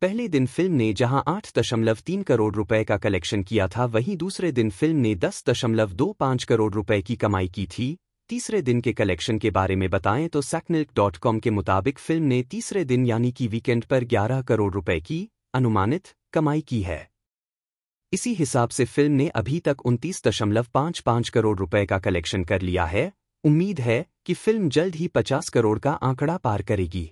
पहले दिन फिल्म ने जहां आठ दशमलव तीन करोड़ रुपए का कलेक्शन किया था वहीं दूसरे दिन फिल्म ने दस दशमलव दो पाँच करोड़ रुपए की कमाई की थी तीसरे दिन के कलेक्शन के बारे में बताएं तो सैकनिल्क डॉट कॉम के मुताबिक फिल्म ने तीसरे दिन यानी कि वीकेंड पर 11 करोड़ रुपए की अनुमानित कमाई की है इसी हिसाब से फिल्म ने अभी तक उनतीस दशमलव पाँच पाँच करोड़ रुपए का कलेक्शन कर लिया है उम्मीद है कि फिल्म जल्द ही पचास करोड़ का आंकड़ा पार करेगी